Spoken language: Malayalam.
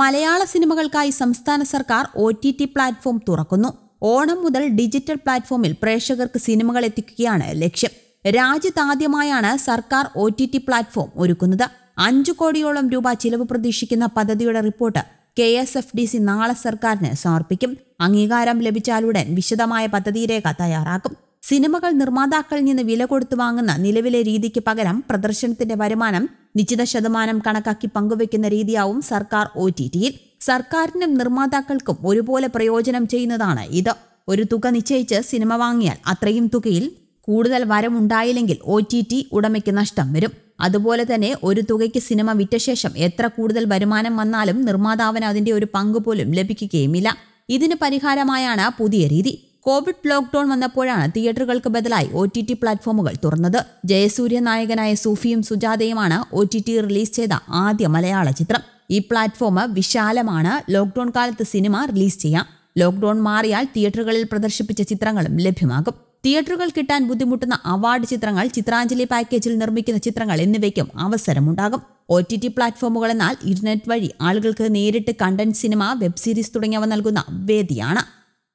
മലയാള സിനിമകൾക്കായി സംസ്ഥാന സർക്കാർ ഒ ടി ടി പ്ലാറ്റ്ഫോം തുറക്കുന്നു ഓണം മുതൽ ഡിജിറ്റൽ പ്ലാറ്റ്ഫോമിൽ പ്രേക്ഷകർക്ക് സിനിമകൾ എത്തിക്കുകയാണ് ലക്ഷ്യം രാജ്യത്താദ്യമായാണ് സർക്കാർ ഒ ടി ടി പ്ലാറ്റ്ഫോം ഒരുക്കുന്നത് അഞ്ചു കോടിയോളം രൂപ ചിലവ് പ്രതീക്ഷിക്കുന്ന പദ്ധതിയുടെ report K S F D C നാളെ സർക്കാരിന് സമർപ്പിക്കും അംഗീകാരം ലഭിച്ചാലുടൻ വിശദമായ പദ്ധതിരേഖ തയ്യാറാക്കും സിനിമകൾ നിർമ്മാതാക്കളിൽ നിന്ന് വില കൊടുത്തു വാങ്ങുന്ന നിലവിലെ രീതിക്ക് പകരം പ്രദർശനത്തിന്റെ വരുമാനം നിശ്ചിത ശതമാനം കണക്കാക്കി പങ്കുവയ്ക്കുന്ന രീതിയാവും സർക്കാർ ഒ ടി ടിയിൽ സർക്കാരിനും നിർമ്മാതാക്കൾക്കും ഒരുപോലെ പ്രയോജനം ചെയ്യുന്നതാണ് ഇത് ഒരു തുക നിശ്ചയിച്ച് സിനിമ വാങ്ങിയാൽ അത്രയും തുകയിൽ കൂടുതൽ വരമുണ്ടായില്ലെങ്കിൽ ഒ ടി ടി ഉടമയ്ക്ക് നഷ്ടം വരും അതുപോലെ തന്നെ ഒരു തുകയ്ക്ക് സിനിമ വിറ്റ ശേഷം എത്ര കൂടുതൽ വരുമാനം വന്നാലും നിർമ്മാതാവിന് അതിന്റെ ഒരു പങ്ക് പോലും ലഭിക്കുകയുമില്ല ഇതിന് പരിഹാരമായാണ് പുതിയ രീതി കോവിഡ് ലോക്ഡൌൺ വന്നപ്പോഴാണ് തിയേറ്ററുകൾക്ക് ബദലായി ഒ ടി ടി പ്ലാറ്റ്ഫോമുകൾ തുറന്നത് ജയസൂര്യ നായകനായ സൂഫിയും സുജാതയുമാണ് ഒ ടി ടി റിലീസ് ചെയ്ത ആദ്യ മലയാള ചിത്രം ഈ പ്ലാറ്റ്ഫോം വിശാലമാണ് ലോക്ഡൌൺ കാലത്ത് സിനിമ റിലീസ് ചെയ്യാം ലോക്ഡൌൺ മാറിയാൽ തിയേറ്ററുകളിൽ പ്രദർശിപ്പിച്ച ചിത്രങ്ങളും ലഭ്യമാകും തിയേറ്ററുകൾ കിട്ടാൻ ബുദ്ധിമുട്ടുന്ന അവാർഡ് ചിത്രങ്ങൾ ചിത്രാഞ്ജലി പാക്കേജിൽ നിർമ്മിക്കുന്ന ചിത്രങ്ങൾ എന്നിവയ്ക്കും അവസരമുണ്ടാകും ഒ ടി ടി പ്ലാറ്റ്ഫോമുകൾ എന്നാൽ ഇന്റർനെറ്റ് വഴി ആളുകൾക്ക് നേരിട്ട് കണ്ടന്റ് സിനിമ വെബ് സീരീസ് തുടങ്ങിയവ നൽകുന്ന വേദിയാണ്